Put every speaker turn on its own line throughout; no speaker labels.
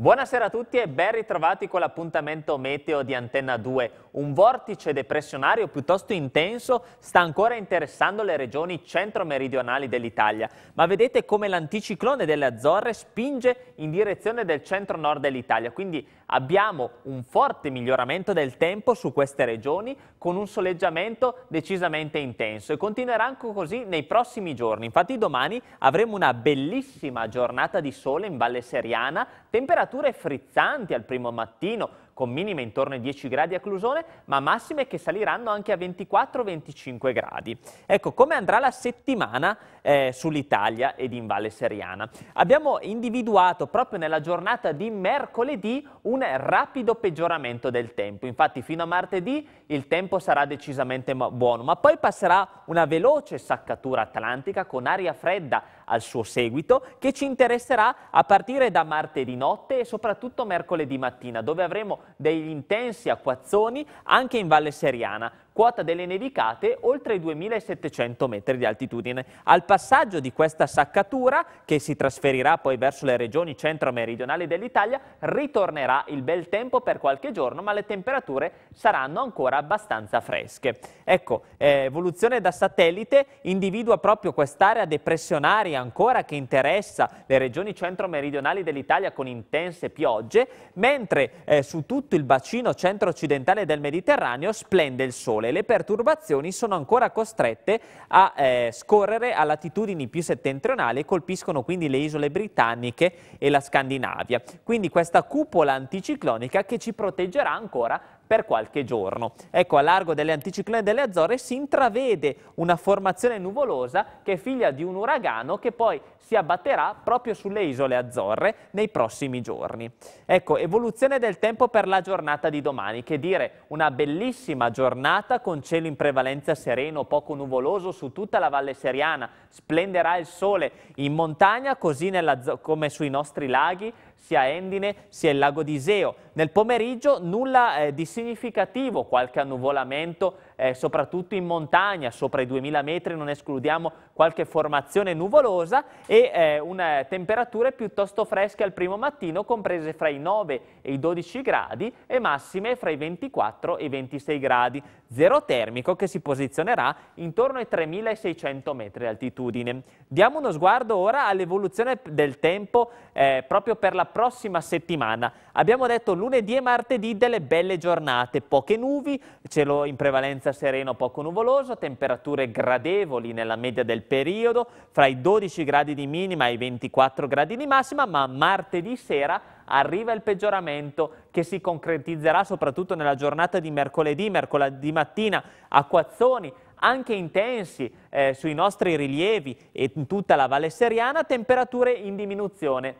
Buonasera a tutti e ben ritrovati con l'appuntamento meteo di Antenna 2. Un vortice depressionario piuttosto intenso sta ancora interessando le regioni centro-meridionali dell'Italia, ma vedete come l'anticiclone delle Azzorre spinge in direzione del centro-nord dell'Italia, quindi abbiamo un forte miglioramento del tempo su queste regioni con un soleggiamento decisamente intenso e continuerà anche così nei prossimi giorni. Infatti domani avremo una bellissima giornata di sole in Valle Seriana, temperatura temperature frizzanti al primo mattino, con minime intorno ai 10 gradi a Clusone, ma massime che saliranno anche a 24-25 gradi. Ecco, come andrà la settimana eh, sull'Italia ed in Valle Seriana? Abbiamo individuato proprio nella giornata di mercoledì un rapido peggioramento del tempo. Infatti fino a martedì il tempo sarà decisamente buono, ma poi passerà una veloce saccatura atlantica con aria fredda al suo seguito che ci interesserà a partire da martedì notte soprattutto mercoledì mattina dove avremo degli intensi acquazzoni anche in Valle Seriana quota delle nevicate oltre i 2700 metri di altitudine. Al passaggio di questa saccatura, che si trasferirà poi verso le regioni centro-meridionali dell'Italia, ritornerà il bel tempo per qualche giorno, ma le temperature saranno ancora abbastanza fresche. Ecco, eh, evoluzione da satellite individua proprio quest'area depressionaria ancora che interessa le regioni centro-meridionali dell'Italia con intense piogge, mentre eh, su tutto il bacino centro-occidentale del Mediterraneo splende il sole nuvole le perturbazioni sono ancora costrette a eh, scorrere a latitudini più settentrionali e colpiscono quindi le isole britanniche e la Scandinavia. Quindi questa cupola anticiclonica che ci proteggerà ancora per qualche giorno. Ecco, a largo delle anticicloni delle Azzorre si intravede una formazione nuvolosa che è figlia di un uragano che poi si abbatterà proprio sulle isole Azzorre nei prossimi giorni. Ecco, evoluzione del tempo per la giornata di domani, che dire una bellissima giornata con cielo in prevalenza sereno, poco nuvoloso su tutta la Valle Seriana. Splenderà il sole in montagna, così nella, come sui nostri laghi, sia Endine sia il lago di Iseo. Nel pomeriggio nulla eh, di significativo, qualche annuvolamento eh, soprattutto in montagna, sopra i 2000 metri non escludiamo qualche formazione nuvolosa e eh, una, temperature piuttosto fresche al primo mattino comprese fra i 9 e i 12 gradi e massime fra i 24 e i 26 gradi, zero termico che si posizionerà intorno ai 3600 metri di altitudine. Diamo uno sguardo ora all'evoluzione del tempo eh, proprio per la prossima settimana. Abbiamo detto lunedì e martedì delle belle giornate, poche nuvi, cielo in prevalenza sereno poco nuvoloso, temperature gradevoli nella media del periodo, fra i 12 gradi di minima e i 24 gradi di massima, ma martedì sera arriva il peggioramento che si concretizzerà soprattutto nella giornata di mercoledì, mercoledì mattina, acquazzoni, anche intensi eh, sui nostri rilievi e in tutta la Valle Seriana, temperature in diminuzione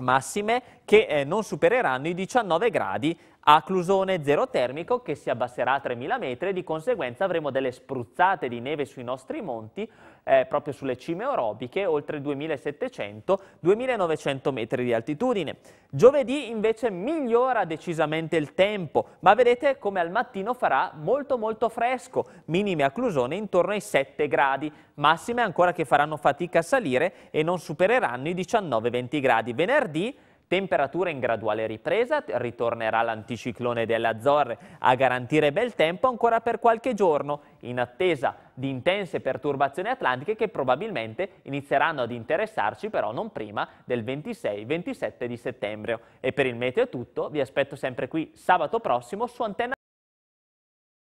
massime che eh, non supereranno i 19 gradi a Clusone zero termico che si abbasserà a 3.000 metri e di conseguenza avremo delle spruzzate di neve sui nostri monti, eh, proprio sulle cime orobiche, oltre 2.700-2.900 metri di altitudine. Giovedì invece migliora decisamente il tempo, ma vedete come al mattino farà molto molto fresco, minime a Clusone intorno ai 7 gradi, massime ancora che faranno fatica a salire e non supereranno i 19-20 gradi. Venerdì Temperature in graduale ripresa, ritornerà l'anticiclone delle Azzorre a garantire bel tempo ancora per qualche giorno, in attesa di intense perturbazioni atlantiche che probabilmente inizieranno ad interessarci però non prima del 26-27 di settembre. E per il meteo è tutto, vi aspetto sempre qui sabato prossimo su Antenna